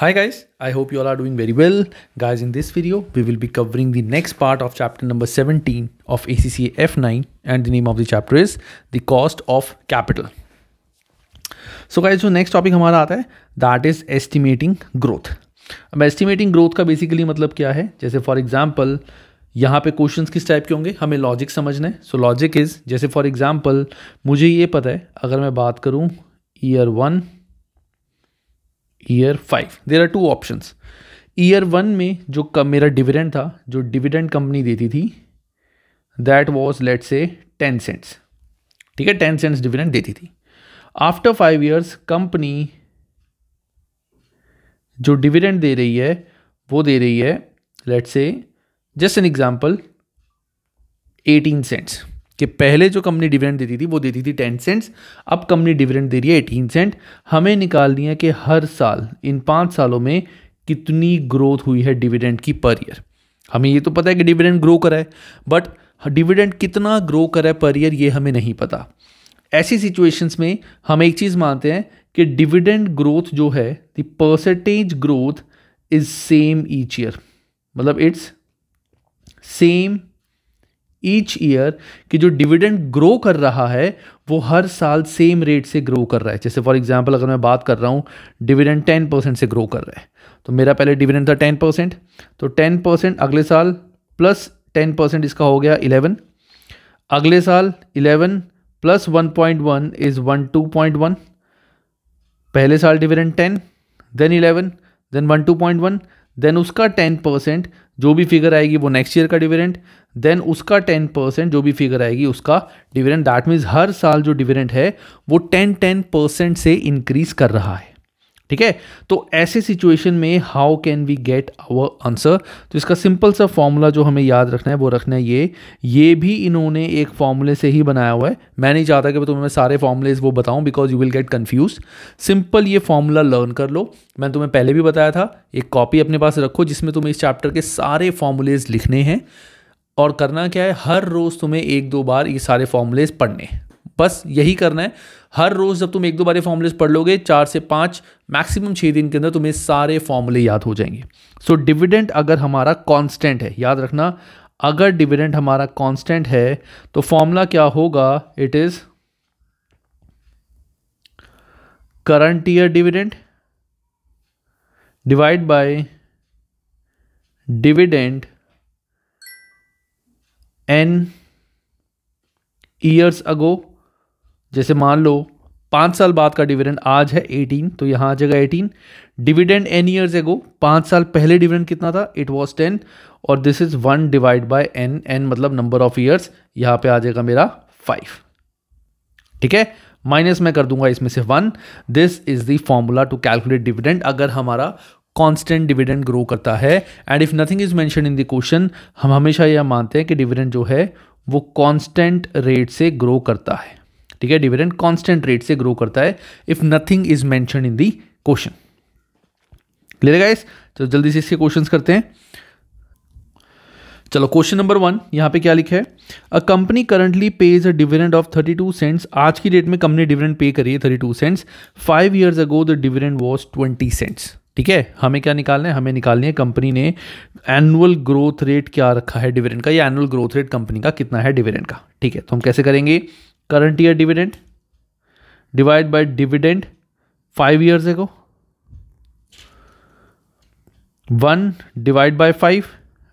Hi guys, I hope you all are doing very well. Guys, in this video, we will be covering the next part of chapter number 17 of ACCA F9 and the name of the chapter is The Cost of Capital. So guys, the next topic हमारा आता है that is estimating growth अब estimating growth का basically मतलब क्या है जैसे for example यहाँ पे क्वेश्चंस किस टाइप के होंगे हमें लॉजिक समझना है सो लॉजिक इज़ जैसे फॉर एग्जांपल मुझे ये पता है अगर मैं बात करूँ year one year five there are two option year one में जो कम मेरा डिविडेंड था जो डिविडेंड कंपनी देती थी that was let say ten cents ठीक है टेन सेंट्स डिविडेंड देती थी आफ्टर फाइव ईयर्स कंपनी जो डिविडेंड दे रही है वो दे रही है let say just an example eighteen cents कि पहले जो कंपनी डिविडेंड देती थी वो देती थी टेन सेंट्स अब कंपनी डिविडेंड दे रही है एटीन सेंट हमें निकाल दिया कि हर साल इन पाँच सालों में कितनी ग्रोथ हुई है डिविडेंड की पर ईयर हमें ये तो पता है कि डिविडेंड ग्रो करा है बट डिविडेंड कितना ग्रो करा है पर ईयर ये हमें नहीं पता ऐसी सिचुएशंस में हम एक चीज़ मानते हैं कि डिविडेंड ग्रोथ जो है the percentage growth is same each year मतलब इट्स सेम ईच ईयर कि जो डिविडेंड ग्रो कर रहा है वो हर साल सेम रेट से ग्रो कर रहा है जैसे फॉर एग्जांपल अगर मैं बात कर रहा हूँ डिविडेंड टेन परसेंट से ग्रो कर रहा है तो मेरा पहले डिविडेंड था टेन परसेंट तो टेन परसेंट अगले साल प्लस टेन परसेंट इसका हो गया इलेवन अगले साल eleven plus one point one is one two point one पहले साल dividend ten then eleven then one two point one then उसका टेन परसेंट जो भी फिगर आएगी वो नेक्स्ट ईयर का डिविडेंट देन उसका टेन परसेंट जो भी फिगर आएगी उसका डिविडेंट दैट मीन्स हर साल जो डिविडेंट है वो टेन टेन परसेंट से इंक्रीज कर रहा है ठीक है तो ऐसे सिचुएशन में how can we get our answer तो इसका सिंपल सा फॉर्मूला जो हमें याद रखना है वो रखना है ये ये भी इन्होंने एक फॉर्मूले से ही बनाया हुआ है मैं नहीं चाहता कि तुम्हें मैं सारे फॉर्मूलेज वो बताऊं because you will get confuse simple ये फॉर्मूला लर्न कर लो मैंने तुम्हें पहले भी बताया था एक कॉपी अपने पास रखो जिसमें तुम्हें इस चैप्टर के सारे फॉर्मूलेज लिखने हैं और करना क्या है हर रोज़ तुम्हें एक दो बार ये सारे फॉर्मूलेज पढ़ने हैं बस यही करना है हर रोज़ जब तुम एक दो बार फॉर्मुलेस पढ़ लोगे चार से पांच मैक्सिमम छह दिन के अंदर तुम्हें सारे फॉर्मूले याद हो जाएंगे सो so, डिविडेंड अगर हमारा कॉन्स्टेंट है याद रखना अगर डिविडेंड हमारा कॉन्स्टेंट है तो फॉर्मूला क्या होगा it is current year dividend divide by dividend N years ago जैसे मान लो पाँच साल बाद का डिविडेंड आज है एटीन तो यहाँ आ जाएगा एटीन डिविडेंड एन ईयर्स एगो पाँच साल पहले डिविडेंड कितना था इट वॉज टेन और this is one divide by N N मतलब नंबर ऑफ ईयर्स यहाँ पे आ जाएगा मेरा फाइव ठीक है माइनस मैं कर दूंगा इसमें से one this is the formula to calculate dividend अगर हमारा कांस्टेंट डिविडेंड ग्रो करता है and if nothing is mention in the question हम हमेशा यह मानते हैं कि डिविडेंड जो है वो कांस्टेंट रेट से ग्रो करता है ठीक है डिविडेंड कॉन्स्टेंट रेट से ग्रो करता है if nothing is mention in the question clear guys तो जल्दी से इसके क्वेश्चन करते हैं चलो क्वेश्चन नंबर वन यहां पे क्या लिखा है a company currently pays a dividend of 32 cents आज की डेट में कंपनी डिविडेंड पे करी है 32 cents five years ago the dividend was 20 cents ठीक है हमें क्या निकालना है हमें निकालनी है कंपनी ने एनुअल ग्रोथ रेट क्या रखा है डिविडेंड का या एनुअल ग्रोथ रेट कंपनी का कितना है डिविडेंड का ठीक है तो हम कैसे करेंगे current year dividend divide by dividend five years ago one divide by five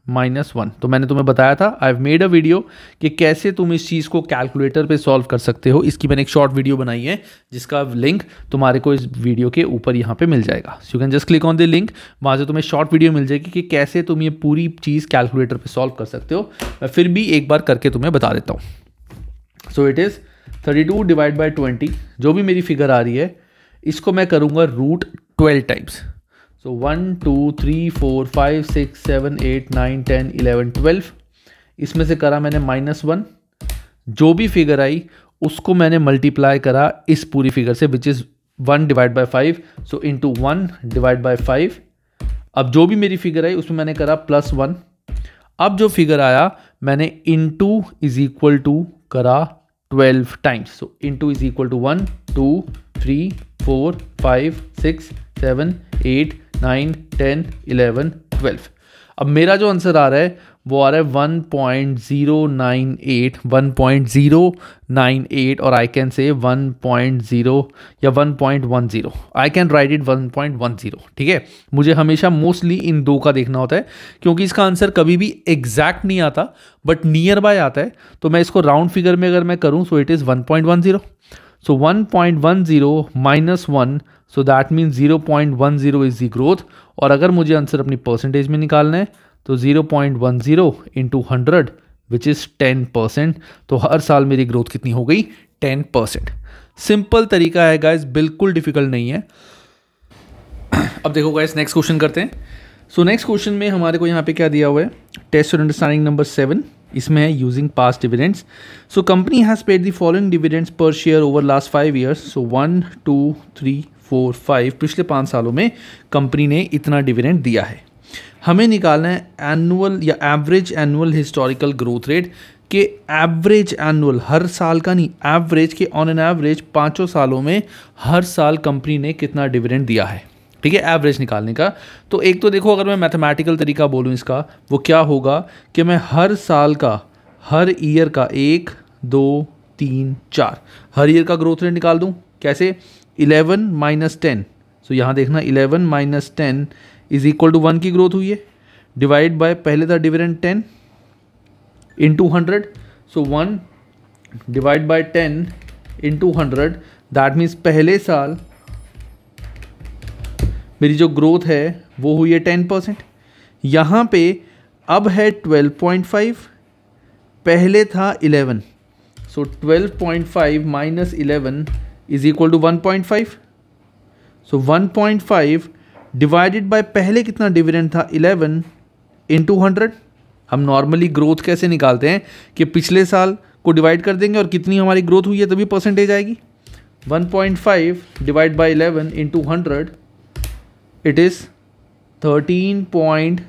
minus one तो मैंने तुम्हें बताया था I have made a video कि कैसे तुम इस चीज़ को कैलकुलेटर पे सॉल्व कर सकते हो इसकी मैंने एक शॉर्ट वीडियो बनाई है जिसका लिंक तुम्हारे को इस वीडियो के ऊपर यहाँ पे मिल जाएगा you can just click on the link वहाँ से तुम्हें शॉर्ट वीडियो मिल जाएगी कि कैसे तुम ये पूरी चीज़ कैलकुलेटर पर सॉल्व कर सकते हो मैं फिर भी एक बार करके तुम्हें बता देता हूँ so it is thirty two divide by twenty जो भी मेरी फिगर आ रही है इसको मैं करूँगा root twelve times so one two three four five six seven eight nine ten eleven twelve इसमें से करा मैंने माइनस वन जो भी फिगर आई उसको मैंने मल्टीप्लाई करा इस पूरी फिगर से which is one divide by five so into one divide by five अब जो भी मेरी फिगर आई उसमें मैंने करा प्लस वन अब जो फिगर आया मैंने into is equal to करा twelve times so into is equal to one two three four five six seven eight nine ten eleven twelve अब मेरा जो आंसर आ रहा है वो आ रहा है one point zero nine eight one point zero nine eight और I can say one point zero या one point one zero I can write it one point one zero ठीक है मुझे हमेशा मोस्टली इन दो का देखना होता है क्योंकि इसका आंसर कभी भी एग्जैक्ट नहीं आता बट नियर बाय आता है तो मैं इसको राउंड फिगर में अगर मैं करूँ so it is one point one zero minus one so that means zero point one zero is the growth और अगर मुझे आंसर अपनी परसेंटेज में निकालना है तो zero point one zero into hundred which is ten percent तो हर साल मेरी ग्रोथ कितनी हो गई टेन परसेंट सिंपल तरीका है गाइज बिल्कुल डिफिकल्ट नहीं है अब देखो गाइज नेक्स्ट क्वेश्चन करते हैं सो नेक्स्ट क्वेश्चन में हमारे को यहाँ पे क्या दिया हुआ है टेस्ट और अंडरस्टैंडिंग नंबर सेवन इसमें है using past dividends so company has paid the following dividends per share over last five years so one two three four five पिछले पाँच सालों में कंपनी ने इतना डिविडेंड दिया है हमें निकालना है एनुअल या average annual historical growth rate के एवरेज एनुअल हर साल का नहीं एवरेज के ऑन एन एवरेज पाँचों सालों में हर साल कंपनी ने कितना डिविडेंड दिया है ठीक है एवरेज निकालने का तो एक तो देखो अगर मैं मैथमेटिकल तरीका बोलूँ इसका वो क्या होगा कि मैं हर साल का हर ईयर का एक दो तीन चार हर ईयर का ग्रोथ रेट निकाल दूँ कैसे इलेवन माइनस टेन सो यहाँ देखना eleven minus ten is equal to one की ग्रोथ हुई है डिवाइड बाय पहले था dividend ten to hundred so one divide by ten in to hundred that means पहले साल मेरी जो ग्रोथ है वो हुई है टेन परसेंट यहाँ पे अब है ट्वेल्व पॉइंट फाइव पहले था eleven so twelve point five minus eleven is equal to one point five so one point five divided by पहले कितना डिविडेंड था इलेवन इन टू हंड्रेड हम नॉर्मली ग्रोथ कैसे निकालते हैं कि पिछले साल को डिवाइड कर देंगे और कितनी हमारी ग्रोथ हुई है तभी परसेंटेज आएगी 1.5 divide by eleven in to hundred it is thirteen point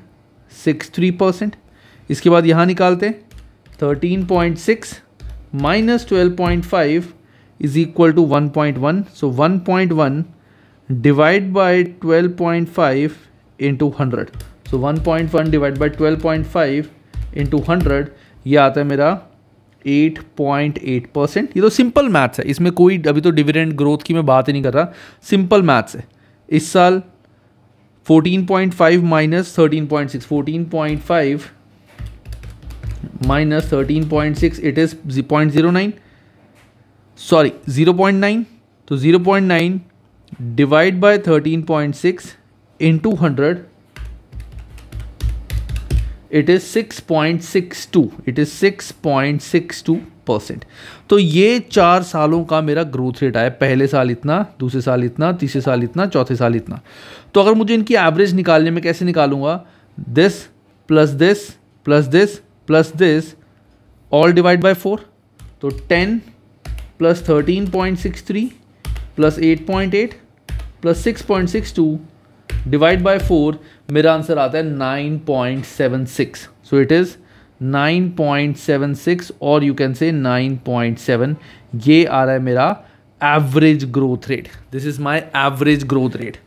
six three percent इसके बाद यहाँ निकालते हैं thirteen point six minus twelve point five is equal to one point one so one point one divide by 12.5 point five into hundred so one point one divide by twelve point five into hundred यह आता है मेरा 8.8 percent ये तो simple maths है इसमें कोई अभी तो डिविडेंड ग्रोथ की मैं बात ही नहीं कर रहा सिंपल मैथ्स है इस साल 14.5 point five minus thirteen point fourteen point five minus thirteen point six it is point zero nine sorry zero point nine तो zero point nine divide by 13.6 point six into hundred it is six six point two it is six six point two percent तो ये चार सालों का मेरा growth rate आया पहले साल इतना दूसरे साल इतना तीसरे साल इतना चौथे साल इतना तो अगर मुझे इनकी एवरेज निकालने में कैसे निकालूंगा this plus this plus this plus this all divide by four तो ten plus thirteen point six three plus eight point eight plus six point six two divide by four मेरा आंसर आता है nine point seven six so it is nine point seven six और you can say nine point seven ये आ रहा है मेरा average growth rate this is my average growth rate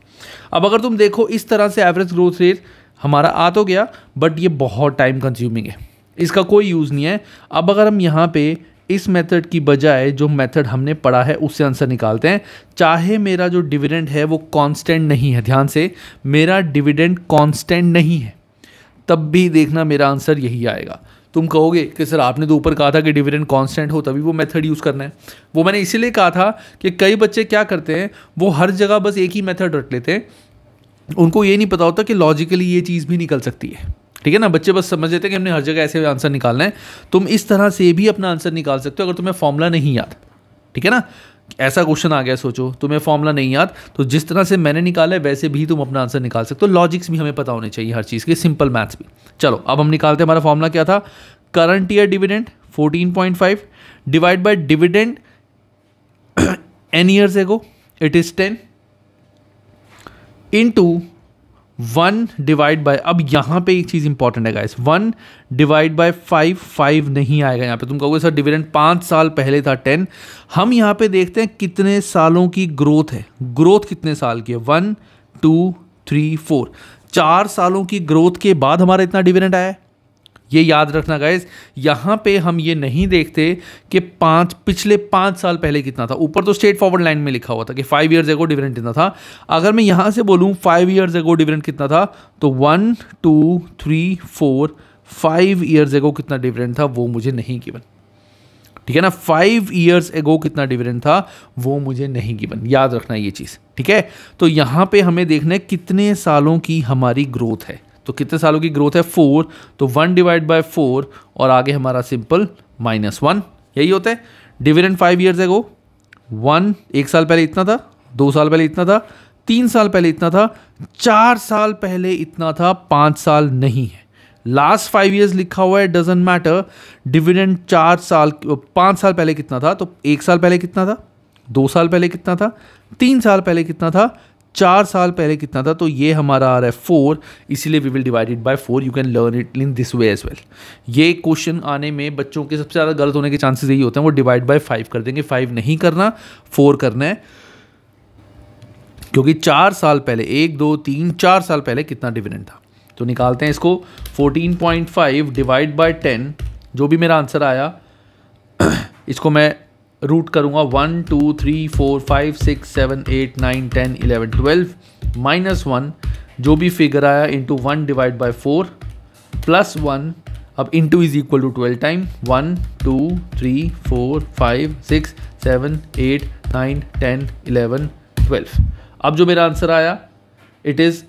अब अगर तुम देखो इस तरह से एवरेज ग्रोथ रेट हमारा आ तो गया बट ये बहुत टाइम कंज्यूमिंग है इसका कोई यूज़ नहीं है अब अगर हम यहाँ पे इस मेथड की बजाय जो मेथड हमने पढ़ा है उससे आंसर निकालते हैं चाहे मेरा जो डिविडेंड है वो कांस्टेंट नहीं है ध्यान से मेरा डिविडेंड कांस्टेंट नहीं है तब भी देखना मेरा आंसर यही आएगा तुम कहोगे कि सर आपने तो ऊपर कहा था कि डिविडेंड कांस्टेंट हो तभी वो मेथड यूज़ करना है वो मैंने इसीलिए कहा था कि कई बच्चे क्या करते हैं वो हर जगह बस एक ही मेथड रख लेते हैं उनको ये नहीं पता होता कि लॉजिकली ये चीज़ भी निकल सकती है ठीक है ना बच्चे बस समझ लेते हैं कि हमने हर जगह ऐसे आंसर निकालना है तुम इस तरह से भी अपना आंसर निकाल सकते हो अगर तुम्हें फॉर्मूला नहीं याद ठीक है ना ऐसा क्वेश्चन आ गया सोचो तुम्हें फॉर्मूला नहीं याद तो जिस तरह से मैंने निकाला है वैसे भी तुम अपना आंसर निकाल सकते हो लॉजिक्स भी हमें पता होने चाहिए हर चीज़ के सिंपल मैथ्स भी चलो अब हम निकालते हैं हमारा फॉर्मूला क्या था current year dividend 14.5 divide by dividend N years ago it is ten into one divide by अब यहाँ पे एक चीज़ इंपॉर्टेंट है guys one divide by five five नहीं आएगा यहाँ पे तुम कहोगे सर डिविडेंड पाँच साल पहले था टेन हम यहाँ पे देखते हैं कितने सालों की ग्रोथ है ग्रोथ कितने साल की है वन टू थ्री फोर चार सालों की ग्रोथ के बाद हमारा इतना डिविडेंड आया है ये याद रखना गाइज यहाँ पे हम ये नहीं देखते कि पाँच पिछले पाँच साल पहले कितना था ऊपर तो स्टेट फॉरवर्ड लाइन में लिखा हुआ था कि फाइव ईयर्स एगो डिविडेंड कितना था अगर मैं यहाँ से बोलूँ फाइव ईयर्स एगो डिविडेंड कितना था तो one two three four five years ago कितना डिविडेंड था वो मुझे नहीं गिवन ठीक है ना फाइव ईयर्स एगो कितना डिविडेंड था वो मुझे नहीं गिवन याद रखना ये चीज़ ठीक है तो यहाँ पे हमें देखना है कितने सालों की हमारी ग्रोथ है तो कितने सालों की ग्रोथ है फोर तो वन डिवाइड बाय फोर और आगे हमारा सिंपल माइनस वन यही होता है डिविडेंड फाइव ईयर्स है गो वन एक साल पहले इतना था दो साल पहले इतना था तीन साल पहले इतना था चार साल पहले इतना था पाँच साल नहीं है लास्ट फाइव ईयर्स लिखा हुआ है डजन मैटर डिविडेंड चार साल पाँच साल पहले कितना था तो एक साल पहले कितना था दो साल पहले कितना था तीन साल पहले कितना था चार साल पहले कितना था तो ये हमारा आ रहा है फोर इसीलिए we will divided by four you can learn it in this way as well ये क्वेश्चन आने में बच्चों के सबसे ज़्यादा गलत होने के चांसेस यही होते हैं वो डिवाइड बाय फाइव कर देंगे फाइव नहीं करना फोर करना है क्योंकि चार साल पहले एक दो तीन चार साल पहले कितना डिविडेंड था तो निकालते हैं इसको fourteen point five divide by ten जो भी मेरा आंसर आया इसको मैं रूट करूंगा one two three four five six seven eight nine ten eleven twelve minus one जो भी फिगर आया into one divide by four plus one अब into is equal to twelve time one two three four five six seven eight nine ten eleven twelve अब जो मेरा answer आया it is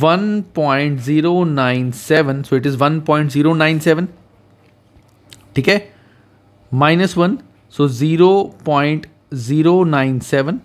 one point zero nine seven so it is one point zero nine seven ठीक है minus one so zero point zero nine seven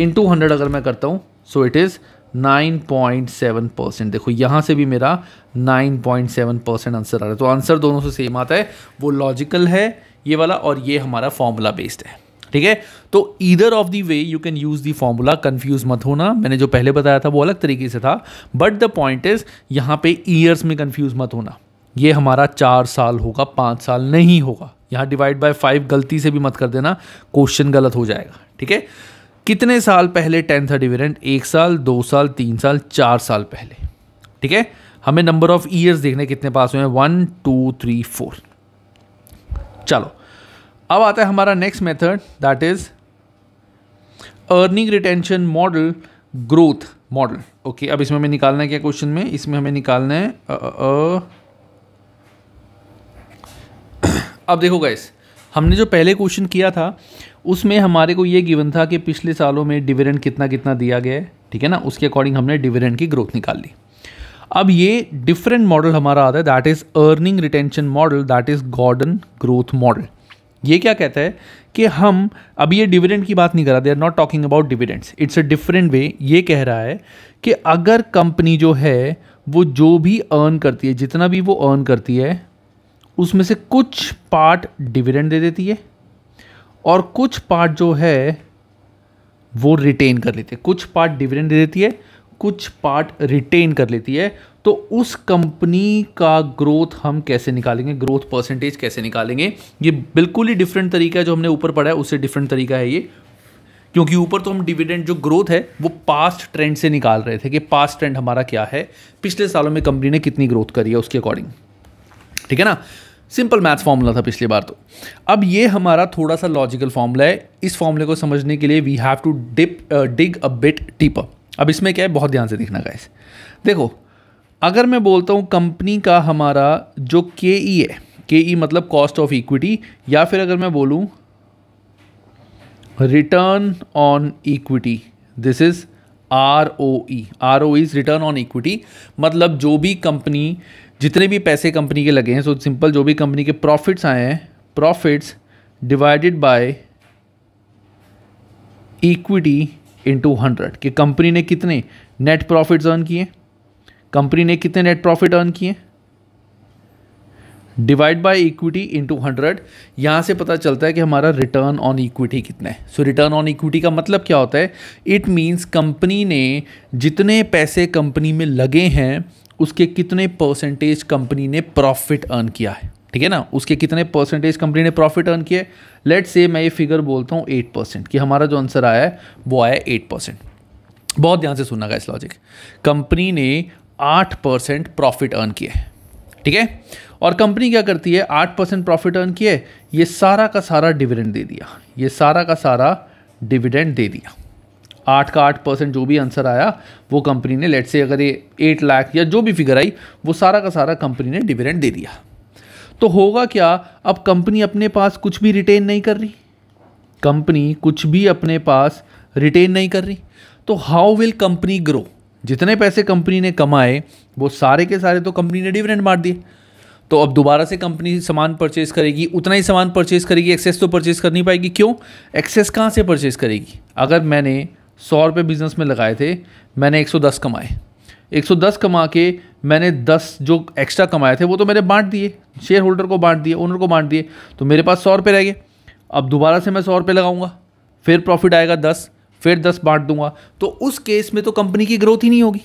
in to hundred अगर मैं करता हूँ so it is nine point seven percent देखो यहाँ से भी मेरा nine point seven percent answer आ रहा है तो आंसर दोनों से सेम आता है वो लॉजिकल है ये वाला और ये हमारा फॉर्मूला बेस्ड है ठीक है तो either of the way you can use the formula confuse मत होना मैंने जो पहले बताया था वो अलग तरीके से था बट द पॉइंट इज़ यहाँ पे ईयर्स में कन्फ्यूज मत होना ये हमारा चार साल होगा पाँच साल नहीं होगा यहाँ डिवाइड बाय फाइव गलती से भी मत कर देना क्वेश्चन गलत हो जाएगा ठीक है कितने साल पहले टेंथ डिविडेंट एक साल दो साल तीन साल चार साल पहले ठीक है हमें नंबर ऑफ ईयर्स देखने कितने पास हुए हैं वन टू थ्री फोर चलो अब आता है हमारा next method that is earning retention model growth model okay अब इसमें हमें निकालना है क्या क्वेश्चन में इसमें हमें निकालना है अब देखो गैस हमने जो पहले क्वेश्चन किया था उसमें हमारे को ये गिवन था कि पिछले सालों में डिविडेंड कितना कितना दिया गया है ठीक है ना उसके अकॉर्डिंग हमने डिविडेंड की ग्रोथ निकाल ली अब ये डिफरेंट मॉडल हमारा आता है that is earning retention model that is Gordon growth model ये क्या कहता है कि हम अभी ये डिविडेंड की बात नहीं रहा they are not talking about dividends it's a different way ये कह रहा है कि अगर कंपनी जो है वो जो भी अर्न करती है जितना भी वो अर्न करती है उसमें से कुछ पार्ट डिविडेंड दे देती है और कुछ पार्ट जो है वो रिटेन कर लेती है कुछ पार्ट डिविडेंड दे देती है कुछ पार्ट रिटेन कर लेती है तो उस कंपनी का ग्रोथ हम कैसे निकालेंगे ग्रोथ परसेंटेज कैसे निकालेंगे ये बिल्कुल ही डिफरेंट तरीका है जो हमने ऊपर पढ़ा है उससे डिफरेंट तरीका है ये क्योंकि ऊपर तो हम डिविडेंड जो ग्रोथ है वो पास्ट ट्रेंड से निकाल रहे थे कि पास्ट ट्रेंड हमारा क्या है पिछले सालों में कंपनी ने कितनी ग्रोथ करी है उसके अकॉर्डिंग ठीक है ना सिंपल मैथ फॉर्मूला था पिछली बार तो अब ये हमारा थोड़ा सा लॉजिकल फॉर्मूला है इस फॉर्मूले को समझने के लिए we have to dip dig a bit deeper अब इसमें क्या है बहुत ध्यान से देखना गाइस देखो अगर मैं बोलता हूँ कंपनी का हमारा जो के ई e है के ई e मतलब कॉस्ट ऑफ इक्विटी या फिर अगर मैं बोलूँ return on equity this is R O E R O is return on equity मतलब जो भी कंपनी जितने भी पैसे कंपनी के लगे हैं सो सिंपल जो भी कंपनी के प्रॉफिट्स आए हैं profits divided by equity into hundred कि कंपनी ने कितने नेट प्रॉफिट्स अर्न किए कंपनी ने कितने नेट प्रॉफिट अर्न किए divide by equity into hundred यहाँ से पता चलता है कि हमारा रिटर्न ऑन इक्विटी कितना है सो रिटर्न ऑन इक्विटी का मतलब क्या होता है इट मीन्स कंपनी ने जितने पैसे कंपनी में लगे हैं उसके कितने परसेंटेज कंपनी ने प्रॉफिट अर्न किया है ठीक है ना उसके कितने परसेंटेज कंपनी ने प्रॉफिट अर्न किया है लेट से मैं ये फिगर बोलता हूँ एट परसेंट कि हमारा जो आंसर आया है वो आया एट परसेंट बहुत ध्यान से सुनना इस लॉजिक कंपनी ने आठ परसेंट प्रॉफिट अर्न किया है ठीक है और कंपनी क्या करती है आठ परसेंट प्रॉफिट अर्न किए ये सारा का सारा डिविडेंड दे दिया ये सारा का सारा डिविडेंड दे दिया आठ का आठ परसेंट जो भी आंसर आया वो कंपनी ने लेट से अगर ये एट लाख या जो भी फिगर आई वो सारा का सारा कंपनी ने डिविडेंड दे दिया तो होगा क्या अब कंपनी अपने पास कुछ भी रिटेन नहीं कर रही कंपनी कुछ भी अपने पास रिटेन नहीं कर रही तो हाउ विल कंपनी ग्रो जितने पैसे कंपनी ने कमाए वो सारे के सारे तो कंपनी ने डिविडेंड मार दिए तो अब दोबारा से कंपनी सामान परचेज करेगी उतना ही सामान परचेज करेगी एक्सेस तो परचेज कर नहीं पाएगी क्यों एक्सेस कहाँ से परचेज करेगी अगर मैंने सौ रुपये बिज़नेस में लगाए थे मैंने एक सौ दस कमाए एक कमा के मैंने 10 जो एक्स्ट्रा कमाए थे वो तो मैंने बांट दिए शेयर होल्डर को बांट दिए ओनर को बांट दिए तो मेरे पास सौ रुपये रह गए अब दोबारा से मैं सौ रुपये लगाऊंगा फिर प्रॉफिट आएगा दस फिर दस बांट दूंगा तो उस केस में तो कंपनी की ग्रोथ ही नहीं होगी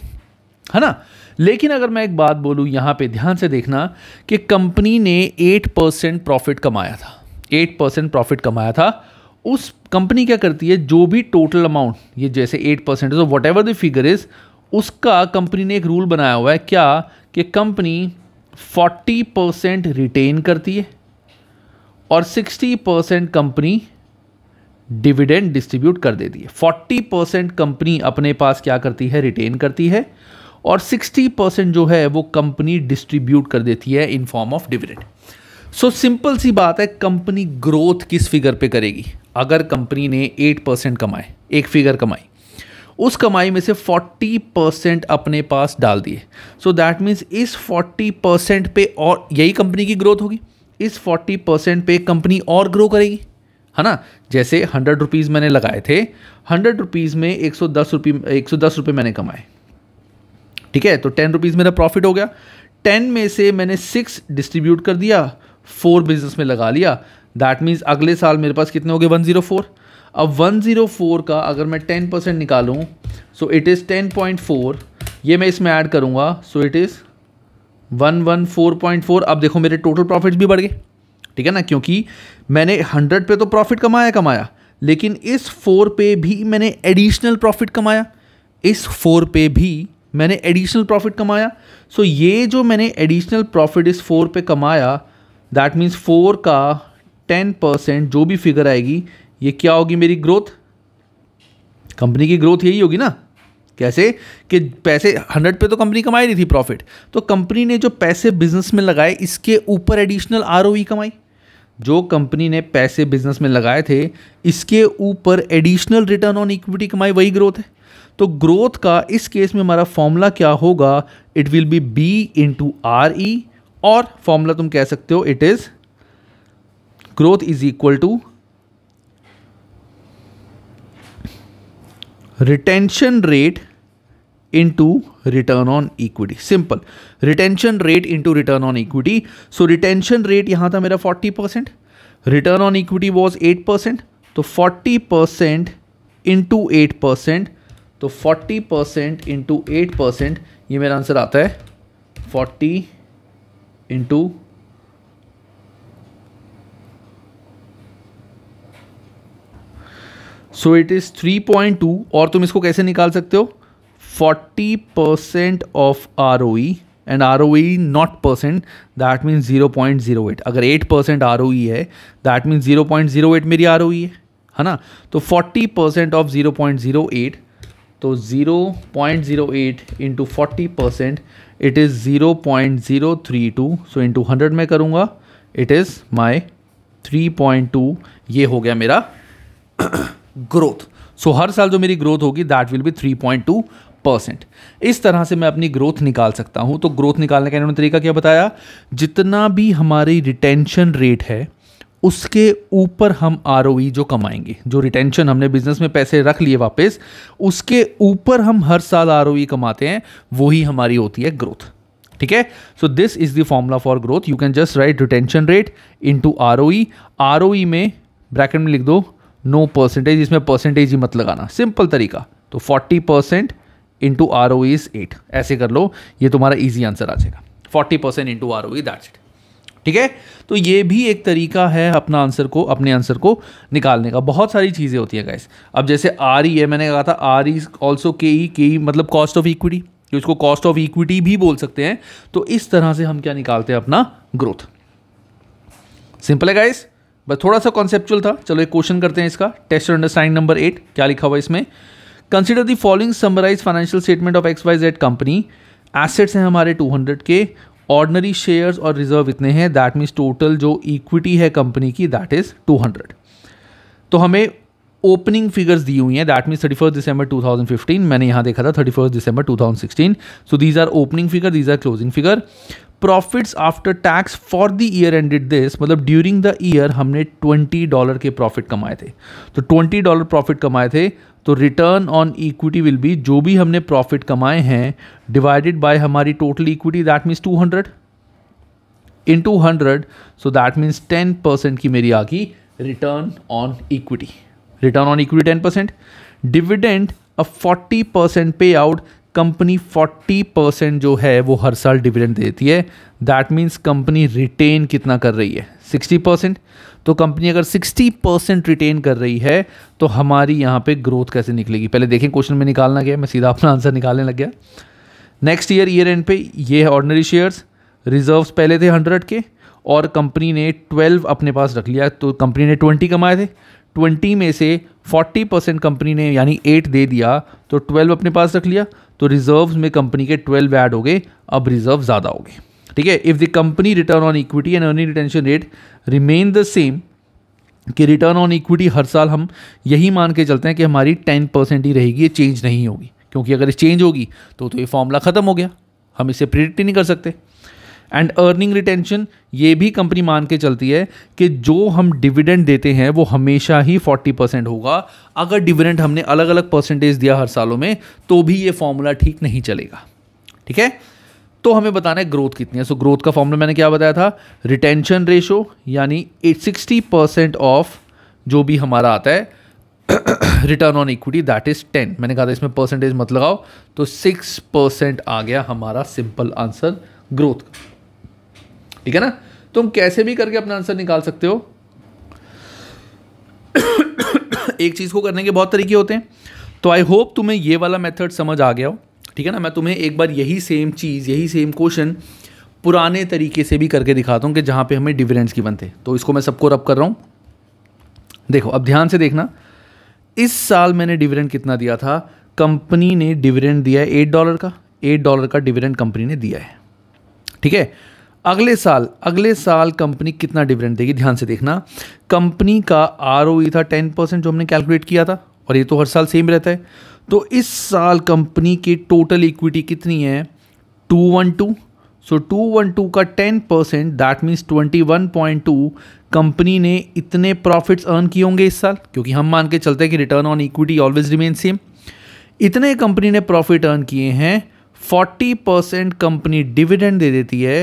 है ना लेकिन अगर मैं एक बात बोलूँ यहाँ पे ध्यान से देखना कि कंपनी ने 8 परसेंट प्रॉफिट कमाया था 8 परसेंट प्रॉफिट कमाया था उस कंपनी क्या करती है जो भी टोटल अमाउंट ये जैसे 8 परसेंट तो whatever the figure is उसका कंपनी ने एक रूल बनाया हुआ है क्या कि कंपनी 40 परसेंट रिटेन करती है और 60 परसेंट कंपनी डिविडेंड डिस्ट्रीब्यूट कर देती है 40 परसेंट कंपनी अपने पास क्या करती है रिटेन करती है और 60 परसेंट जो है वो कंपनी डिस्ट्रीब्यूट कर देती है in form of dividend so simple सी बात है कंपनी ग्रोथ किस फिगर पे करेगी अगर कंपनी ने 8 परसेंट कमाए एक फिगर कमाई उस कमाई में से 40 परसेंट अपने पास डाल दिए सो दैट मीन्स इस 40 परसेंट पे और यही कंपनी की ग्रोथ होगी इस 40 परसेंट पे कंपनी और ग्रो करेगी है ना जैसे हंड्रेड रुपीज़ मैंने लगाए थे हंड्रेड रुपीज़ में एक सौ दस रुपये एक सौ दस रुपये मैंने कमाए ठीक है तो टेन रुपीज़ मेरा प्रॉफिट हो गया टेन में से मैंने सिक्स डिस्ट्रीब्यूट कर दिया फोर बिजनेस में लगा लिया दैट मीन्स अगले साल मेरे पास कितने हो गए वन ज़ीरो फोर अब वन ज़ीरो फोर का अगर मैं टेन परसेंट निकालूँ so it is ten point four ये मैं इसमें ऐड करूँगा so it is one one four point four अब देखो मेरे टोटल प्रॉफिट भी बढ़ गए ठीक है ना क्योंकि मैंने हंड्रेड पे तो प्रॉफिट कमाया कमाया लेकिन इस फोर पे भी मैंने एडिशनल प्रॉफिट कमाया इस फोर पे भी मैंने एडिशनल प्रॉफिट कमाया सो so ये जो मैंने एडिशनल प्रॉफिट इस फोर पे कमाया दैट मीन्स फोर का टेन परसेंट जो भी फिगर आएगी ये क्या होगी मेरी ग्रोथ कंपनी की ग्रोथ यही होगी ना कैसे कि पैसे हंड्रेड पे तो कंपनी कमाई नहीं थी प्रॉफिट तो कंपनी ने जो पैसे बिजनेस में लगाए इसके ऊपर एडिशनल आर e कमाई जो कंपनी ने पैसे बिजनेस में लगाए थे इसके ऊपर एडिशनल रिटर्न ऑन इक्विटी कमाई वही ग्रोथ है तो ग्रोथ का इस केस में हमारा फॉर्मूला क्या होगा it will be B into R E और फॉर्मूला तुम कह सकते हो it is growth is equal to retention rate into return on equity simple retention rate into return on equity so retention rate यहां था मेरा 40 percent return on equity was 8 percent तो 40 percent into eight percent तो forty percent into eight percent ये मेरा answer आता है forty into so it is three point two और तुम इसको कैसे निकाल सकते हो forty percent of R O E and R O E not percent that means zero point zero eight अगर eight percent R O E है that means zero point zero eight मेरी आर ओ ई है ना तो forty percent of zero point zero eight तो 0.08 into forty percent it is zero zero point three two so into hundred में करूँगा it is my three point two ये हो गया मेरा ग्रोथ सो so, हर साल जो मेरी ग्रोथ होगी that will be three point two percent इस तरह से मैं अपनी ग्रोथ निकाल सकता हूँ तो ग्रोथ निकालने का इन्होंने तरीका क्या बताया जितना भी हमारी रिटेंशन रेट है उसके ऊपर हम आर e जो कमाएंगे जो रिटेंशन हमने बिजनेस में पैसे रख लिए वापस उसके ऊपर हम हर साल आर e कमाते हैं वही हमारी होती है ग्रोथ ठीक है so this is the formula for growth you can just write retention rate into R O में ब्रैकेट में लिख दो नो परसेंटेज इसमें परसेंटेज ही मत लगाना सिंपल तरीका तो forty percent into R O is eight ऐसे कर लो ये तुम्हारा ईजी आंसर आ जाएगा forty percent into R O that's it ठीक है तो ये भी एक तरीका है अपना आंसर को अपने आंसर को निकालने का बहुत सारी चीज़ें होती है गाइस अब जैसे आर ई है मैंने कहा था आर ई ऑल्सो के ई के ई मतलब कॉस्ट ऑफ इक्विटी इसको कॉस्ट ऑफ इक्विटी भी बोल सकते हैं तो इस तरह से हम क्या निकालते हैं अपना ग्रोथ सिंपल है गाइस बस थोड़ा सा कॉन्सेप्चुअल था चलो एक क्वेश्चन करते हैं इसका टेस्ट अंडरस्टैंड नंबर एट क्या लिखा हुआ इसमें consider the following summarise financial statement of X Y Z company assets हैं हमारे 200 के ऑर्डनरी शेयर्स और रिजर्व इतने हैं दैट मीन्स टोटल जो इक्विटी है कंपनी की दैट इज़ 200 तो हमें ओपनिंग फिगर्स दी हुई हैं that means thirty first December 2015 मैंने यहाँ देखा था thirty first December 2016 so these are opening figure these are closing figure profits after tax for the year ended this मतलब ड्यूरिंग द ईयर हमने ट्वेंटी डॉलर के प्रॉफिट कमाए थे तो ट्वेंटी डॉलर प्रॉफिट कमाए थे तो return on equity will be जो भी हमने प्रॉफिट कमाए हैं डिवाइडेड बाय हमारी total equity that means two hundred in to hundred so that means ten percent की मेरी आ गई return on equity return on equity ten percent dividend a forty percent pay out company forty percent जो है वो हर साल dividend देती है दैट मीन्स कंपनी रिटेन कितना कर रही है सिक्सटी परसेंट तो कंपनी अगर सिक्सटी परसेंट रिटेन कर रही है तो हमारी यहाँ पे ग्रोथ कैसे निकलेगी पहले देखें क्वेश्चन में निकालना गया मैं सीधा अपना आंसर निकालने लग गया नेक्स्ट ईयर ईयर एंड पे ये है ऑर्डनरी शेयर्स रिजर्व्स पहले थे हंड्रेड के और कंपनी ने ट्वेल्व अपने पास रख लिया तो कंपनी ने ट्वेंटी कमाए थे ट्वेंटी में से फोर्टी परसेंट कंपनी ने यानी एट दे दिया तो ट्वेल्व अपने पास रख लिया तो रिजर्व्स में कंपनी के ट्वेल्व ऐड हो गए अब रिजर्व ज़्यादा हो गए ठीक है if the company return on equity and earning retention rate remain the same कि रिटर्न ऑन इक्विटी हर साल हम यही मान के चलते हैं कि हमारी टेन परसेंट ही रहेगी ये चेंज नहीं होगी क्योंकि अगर चेंज होगी तो तो ये फॉर्मूला ख़त्म हो गया हम इसे प्रिडिक्ट ही नहीं कर सकते एंड अर्निंग रिटेंशन ये भी कंपनी मान के चलती है कि जो हम डिविडेंड देते हैं वो हमेशा ही 40 परसेंट होगा अगर डिविडेंड हमने अलग अलग परसेंटेज दिया हर सालों में तो भी ये फॉर्मूला ठीक नहीं चलेगा ठीक है तो हमें बताना है ग्रोथ कितनी है सो so, ग्रोथ का फॉर्मूला मैंने क्या बताया था रिटेंशन रेशो यानी सिक्सटी परसेंट ऑफ जो भी हमारा आता है return on equity that is ten मैंने कहा था इसमें परसेंटेज मत लगाओ तो सिक्स परसेंट आ गया हमारा सिंपल आंसर ग्रोथ ठीक है ना तुम तो कैसे भी करके अपना आंसर निकाल सकते हो एक चीज़ को करने के बहुत तरीके होते हैं तो आई होप तुम्हें ये वाला मेथड समझ आ गया हो ठीक है ना मैं तुम्हें एक बार यही सेम चीज़ यही सेम क्वेश्चन पुराने तरीके से भी करके दिखाता हूँ कि जहाँ पे हमें डिविडेंड्स की थे तो इसको मैं सबको रब कर रहा हूँ देखो अब ध्यान से देखना इस साल मैंने डिविडेंड कितना दिया था कंपनी ने डिविडेंड दिया है एट डॉलर का एट डॉलर का डिविडेंड कंपनी ने दिया है ठीक है अगले साल अगले साल कंपनी कितना डिविडेंड देगी ध्यान से देखना कंपनी का आर e था टेन परसेंट जो हमने कैलकुलेट किया था और ये तो हर साल सेम रहता है तो इस साल कंपनी की टोटल इक्विटी कितनी है two one two so two one two का ten percent that means twenty one point two company ने इतने प्रॉफिट्स अर्न किए होंगे इस साल क्योंकि हम मान के चलते हैं कि return on equity always remain same इतने कंपनी ने प्रॉफिट अर्न किए हैं फोर्टी परसेंट कंपनी डिविडेंड दे देती है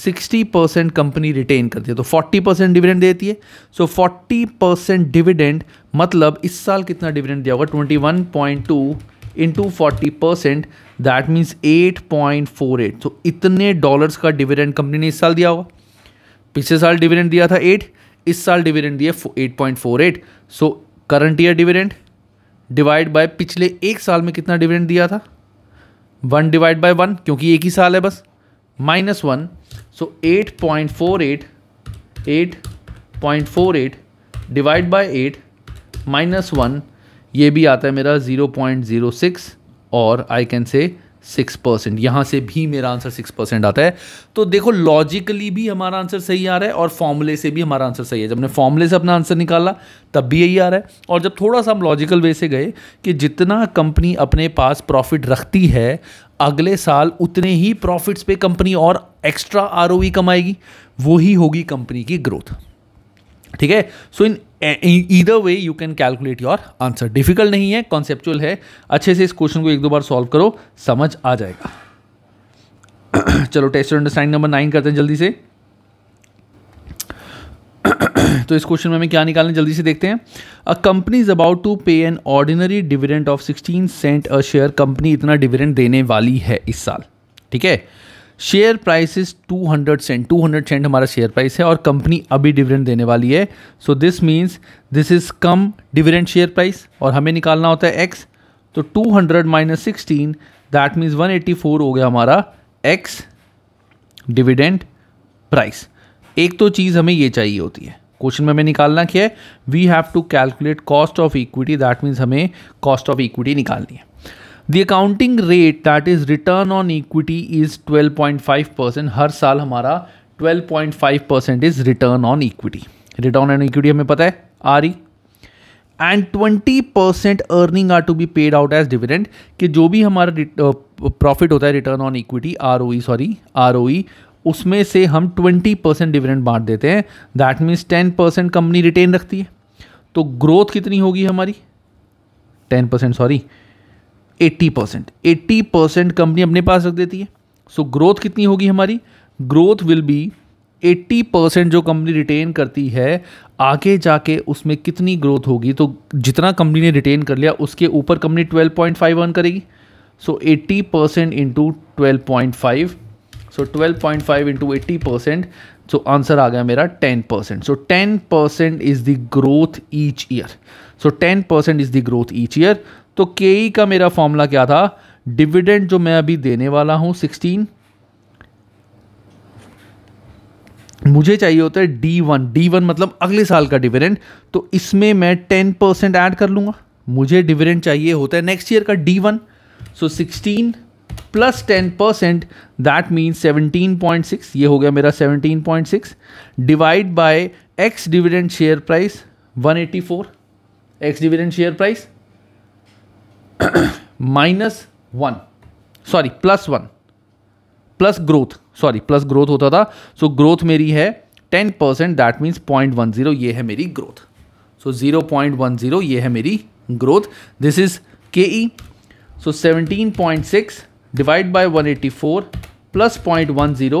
60 परसेंट कंपनी रिटेन करती है तो 40 परसेंट डिविडेंड देती है सो so 40 परसेंट डिविडेंड मतलब इस साल कितना डिविडेंड दिया होगा 21.2 point two into forty percent that means eight point four eight तो इतने डॉलर्स का डिविडेंड कंपनी ने इस साल दिया होगा पिछले साल डिविडेंड दिया था एट इस साल डिविडेंड दिया eight point four eight so current year dividend divide by पिछले एक साल में कितना डिविडेंड दिया था वन डिवाइड बाय वन क्योंकि एक ही साल है बस minus one so 8.48 8.48 divide by 8 minus one ये भी आता है मेरा 0.06 और I can say six percent यहाँ से भी मेरा आंसर सिक्स परसेंट आता है तो देखो लॉजिकली भी हमारा आंसर सही आ रहा है और फॉर्मूले से भी हमारा आंसर सही है जब हमने फॉर्मूले से अपना आंसर निकाला तब भी यही आ रहा है और जब थोड़ा सा हम लॉजिकल वे से गए कि जितना कंपनी अपने पास प्रॉफिट रखती है अगले साल उतने ही प्रॉफिट्स पे कंपनी और एक्स्ट्रा आर e कमाएगी वो ही होगी कंपनी की ग्रोथ ठीक है so in either way you can calculate your answer difficult नहीं है कॉन्सेप्चुअल है अच्छे से इस क्वेश्चन को एक दो बार सॉल्व करो समझ आ जाएगा चलो टेस्ट अंडरस्टैंड नंबर नाइन करते हैं जल्दी से तो इस क्वेश्चन में हमें क्या निकालना जल्दी से देखते हैं a company is about to pay an ordinary dividend of sixteen cent a share company इतना डिविडेंड देने वाली है इस साल ठीक है share price is two hundred cent two hundred cent हमारा शेयर प्राइस है और कंपनी अभी डिविडेंड देने वाली है so this means this is cum dividend share price और हमें निकालना होता है एक्स तो two hundred minus sixteen that means one eighty four हो गया हमारा एक्स डिविडेंड प्राइस एक तो चीज़ हमें ये चाहिए होती है क्वेश्चन में हमें निकालना क्या है we have to calculate cost of equity that means हमें कॉस्ट ऑफ इक्विटी निकालनी है the accounting rate that is return on equity is 12.5 percent हर साल हमारा 12.5 percent is return on equity return on equity हमें पता है R E and twenty percent earning are to be paid out as dividend कि जो भी हमारा प्रॉफिट होता है return on equity R sorry R उसमें से हम ट्वेंटी परसेंट डिविडेंड बांट देते हैं that means ten percent company retain रखती है तो ग्रोथ कितनी होगी हमारी ten percent sorry eighty percent eighty percent company अपने पास रख देती है सो so, ग्रोथ कितनी होगी हमारी growth will be eighty percent जो कंपनी रिटेन करती है आगे जाके उसमें कितनी ग्रोथ होगी तो जितना कंपनी ने रिटेन कर लिया उसके ऊपर company twelve point five earn करेगी so eighty percent into twelve point five so twelve point five into eighty percent so answer आ गया मेरा ten percent so ten percent is the growth each year so ten percent is the growth each year तो K E e का मेरा formula क्या था dividend जो मैं अभी देने वाला हूँ सिक्सटीन मुझे चाहिए होता है डी वन डी वन मतलब अगले साल का डिविडेंड तो इसमें मैं टेन परसेंट ऐड कर लूंगा मुझे डिविडेंड चाहिए होता है नेक्स्ट ईयर का D one so sixteen plus ten percent that means seventeen point six ये हो गया मेरा seventeen point six divide by ex dividend share price one eighty four ex dividend share price minus one sorry plus one plus growth sorry plus growth होता था so so, growth मेरी है ten percent that means point one zero ये है मेरी growth so zero point one zero ये है मेरी growth this is K E so seventeen point six divide by 184 eighty four plus point one zero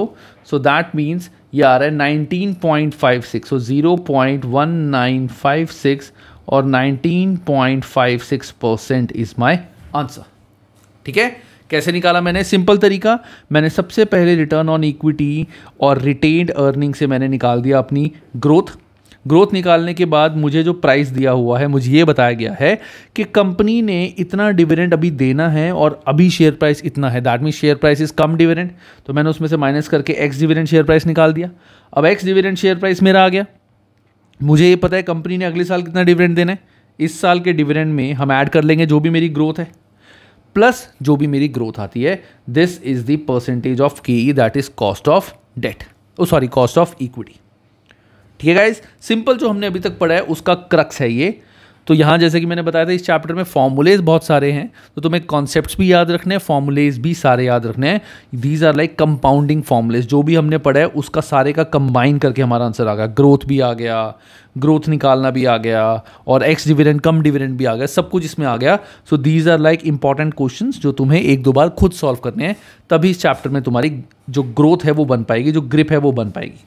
so that means ये आ रहा है nineteen point five six so zero point one nine five six और nineteen point five six percent is my answer ठीक है कैसे निकाला मैंने सिंपल तरीका मैंने सबसे पहले रिटर्न ऑन इक्विटी और रिटेन्ड अर्निंग से मैंने निकाल दिया अपनी ग्रोथ ग्रोथ निकालने के बाद मुझे जो प्राइस दिया हुआ है मुझे ये बताया गया है कि कंपनी ने इतना डिविडेंड अभी देना है और अभी शेयर प्राइस इतना है that mean share price is cum dividend तो मैंने उसमें से माइनस करके एक्स डिविडेंड शेयर प्राइस निकाल दिया अब एक्स डिविडेंड शेयर प्राइस मेरा आ गया मुझे ये पता है कंपनी ने अगले साल कितना डिविडेंड देना है इस साल के डिविडेंड में हम ऐड कर लेंगे जो भी मेरी ग्रोथ है प्लस जो भी मेरी ग्रोथ आती है this is the percentage of की that is cost of debt O sorry cost of equity ठीक है गाइज सिंपल जो हमने अभी तक पढ़ा है उसका क्रक्स है ये तो यहाँ जैसे कि मैंने बताया था इस चैप्टर में फॉर्मूलेज बहुत सारे हैं तो तुम्हें कॉन्सेप्ट्स भी याद रखने हैं फॉर्मूलेज भी सारे याद रखने हैं these are like compounding formulas जो भी हमने पढ़ा है उसका सारे का कंबाइन करके हमारा आंसर आ गया ग्रोथ भी आ गया ग्रोथ निकालना भी आ गया और एक्स डिविडेंड कम डिविडेंड भी आ गया सब कुछ इसमें आ गया so these are like important question जो तुम्हें एक दो बार खुद सॉल्व करने हैं तभी इस चैप्टर में तुम्हारी जो ग्रोथ है वो बन पाएगी जो ग्रिप है वो बन पाएगी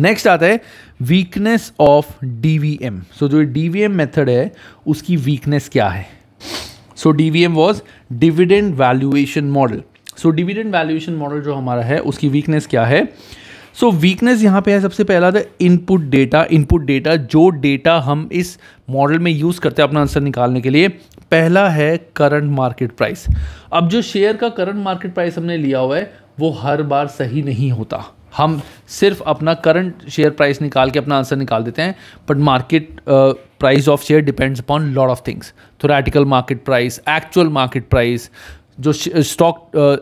नेक्स्ट आता है वीकनेस ऑफ डीवीएम सो जो डीवीएम मेथड है उसकी वीकनेस क्या है so DVM was dividend valuation model so dividend valuation model जो हमारा है उसकी वीकनेस क्या है सो वीकनेस यहाँ पे है सबसे पहला था इनपुट डेटा इनपुट डेटा जो डेटा हम इस मॉडल में यूज़ करते हैं अपना आंसर निकालने के लिए पहला है करंट मार्केट प्राइस अब जो शेयर का करंट मार्केट प्राइस हमने लिया हुआ है वो हर बार सही नहीं होता हम सिर्फ अपना करंट शेयर प्राइस निकाल के अपना आंसर निकाल देते हैं but market price of share depends upon lot of things theoretical market price actual market price जो स्टॉक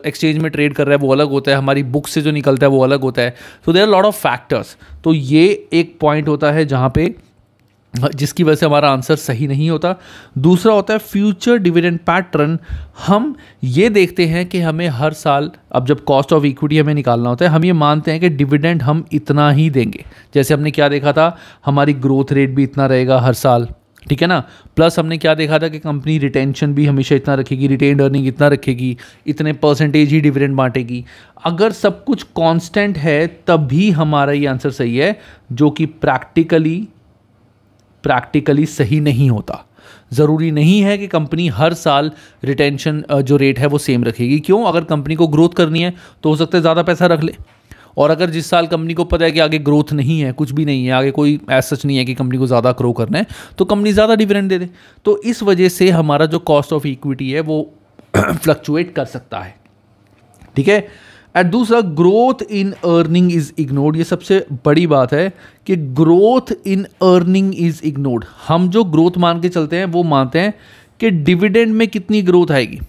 एक्सचेंज uh, uh, में ट्रेड कर रहा है वो अलग होता है हमारी बुक से जो निकलता है वो अलग होता है so there lot of factors तो ये एक पॉइंट होता है जहाँ पे जिसकी वजह से हमारा आंसर सही नहीं होता दूसरा होता है फ्यूचर डिविडेंड पैटर्न हम ये देखते हैं कि हमें हर साल अब जब कॉस्ट ऑफ इक्विटी हमें निकालना होता है हम ये मानते हैं कि डिविडेंड हम इतना ही देंगे जैसे हमने क्या देखा था हमारी ग्रोथ रेट भी इतना रहेगा हर साल ठीक है ना प्लस हमने क्या देखा था कि कंपनी रिटेंशन भी हमेशा इतना रखेगी रिटेन अर्निंग इतना रखेगी इतने परसेंटेज ही डिविडेंड बांटेगी अगर सब कुछ कांस्टेंट है तभी हमारा ये आंसर सही है जो कि प्रैक्टिकली प्रैक्टिकली सही नहीं होता ज़रूरी नहीं है कि कंपनी हर साल रिटेंशन जो रेट है वो सेम रखेगी क्यों अगर कंपनी को ग्रोथ करनी है तो हो सकता है ज़्यादा पैसा रख ले और अगर जिस साल कंपनी को पता है कि आगे ग्रोथ नहीं है कुछ भी नहीं है आगे कोई ऐसा सच नहीं है कि कंपनी को ज़्यादा ग्रो करना है तो कंपनी ज़्यादा डिविडेंड दे दे तो इस वजह से हमारा जो कॉस्ट ऑफ इक्विटी है वो फ्लक्चुएट कर सकता है ठीक है एंड दूसरा growth in earning is ignored ये सबसे बड़ी बात है कि growth in earning is ignored हम जो ग्रोथ मान के चलते हैं वो मानते हैं कि डिविडेंड में कितनी ग्रोथ आएगी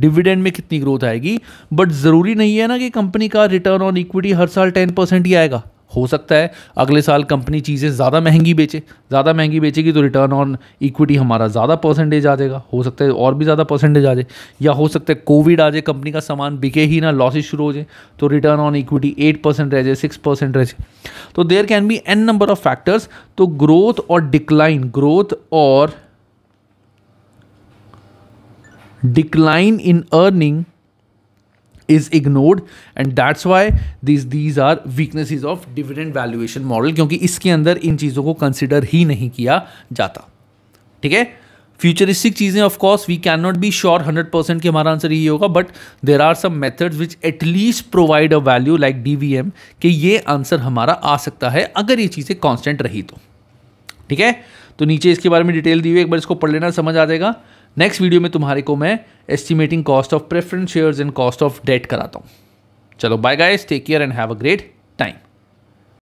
डिविडेंड में कितनी ग्रोथ आएगी बट ज़रूरी नहीं है ना कि कंपनी का रिटर्न ऑन इक्विटी हर साल टेन परसेंट ही आएगा हो सकता है अगले साल कंपनी चीज़ें ज़्यादा महंगी बेचे ज़्यादा महंगी बेचेगी तो रिटर्न ऑन इक्विटी हमारा ज़्यादा परसेंटेज आ जाएगा हो सकता है और भी ज़्यादा परसेंटेज आ जाए या हो सकता है कोविड आ जाए कंपनी का सामान बिके ही ना लॉसेज शुरू हो जाए तो return on equity eight percent रह जाए सिक्स परसेंट रह जाए तो there can be an number of factors तो ग्रोथ और डिक्लाइन ग्रोथ और decline in earning is ignored and that's why this these are weaknesses of dividend valuation model क्योंकि इसके अंदर इन चीज़ों को कंसिडर ही नहीं किया जाता ठीक है फ्यूचरिस्टिक चीज़ें of course we can not be sure hundred percent कि हमारा आंसर यही होगा but there are some methods which at least provide a value like D V M कि ये आंसर हमारा आ सकता है अगर ये चीज़ें कॉन्स्टेंट रही तो ठीक है तो नीचे इसके बारे में डिटेल दी हुई एक बार इसको पढ़ लेना समझ आ जाएगा नेक्स्ट वीडियो में तुम्हारे को मैं estimating cost of preference shares and cost of debt कराता हूँ चलो bye guys take care and have a great time